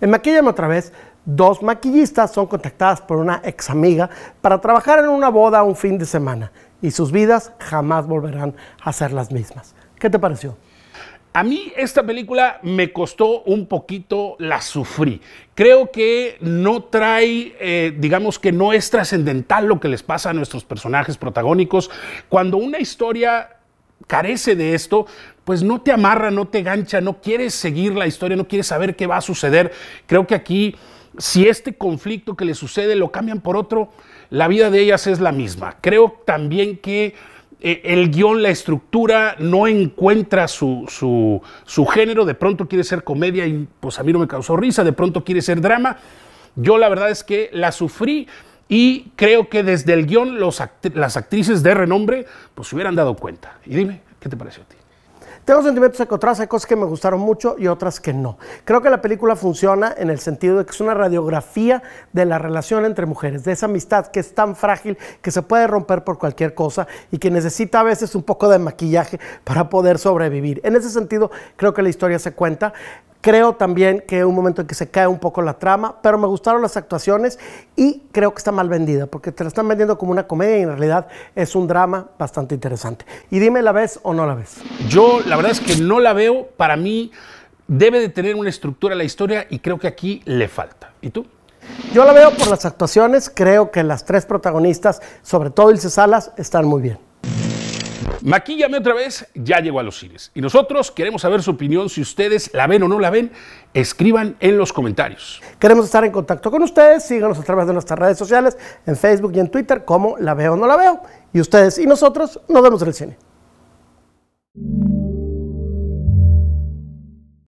En Maquillame otra vez, dos maquillistas son contactadas por una ex amiga para trabajar en una boda un fin de semana y sus vidas jamás volverán a ser las mismas. ¿Qué te pareció? A mí esta película me costó un poquito, la sufrí. Creo que no trae, eh, digamos que no es trascendental lo que les pasa a nuestros personajes protagónicos. Cuando una historia carece de esto, pues no te amarra, no te gancha, no quieres seguir la historia, no quieres saber qué va a suceder. Creo que aquí, si este conflicto que le sucede lo cambian por otro, la vida de ellas es la misma. Creo también que eh, el guión, la estructura, no encuentra su, su, género. De pronto quiere ser comedia y pues a mí no me causó risa, de pronto quiere ser drama. Yo la verdad es que la sufrí y creo que desde el guión las actrices de renombre pues se hubieran dado cuenta. Y dime, ¿qué te pareció a ti? Tengo sentimientos encontrados, hay cosas que me gustaron mucho y otras que no. Creo que la película funciona en el sentido de que es una radiografía de la relación entre mujeres, de esa amistad que es tan frágil, que se puede romper por cualquier cosa y que necesita a veces un poco de maquillaje para poder sobrevivir. En ese sentido, creo que la historia se cuenta. Creo también que es un momento en que se cae un poco la trama, pero me gustaron las actuaciones y creo que está mal vendida, porque te la están vendiendo como una comedia y en realidad es un drama bastante interesante. Y dime, ¿la ves o no la ves? Yo la verdad es que no la veo. Para mí debe de tener una estructura la historia y creo que aquí le falta. ¿Y tú? Yo la veo por las actuaciones, creo que las tres protagonistas, sobre todo Ilse Salas, están muy bien. Maquíllame otra vez, ya llegó a los cines. Y nosotros queremos saber su opinión, si ustedes la ven o no la ven, escriban en los comentarios. Queremos estar en contacto con ustedes, síganos a través de nuestras redes sociales, en Facebook y en Twitter, como La Veo o No La Veo. Y ustedes y nosotros nos vemos en el cine.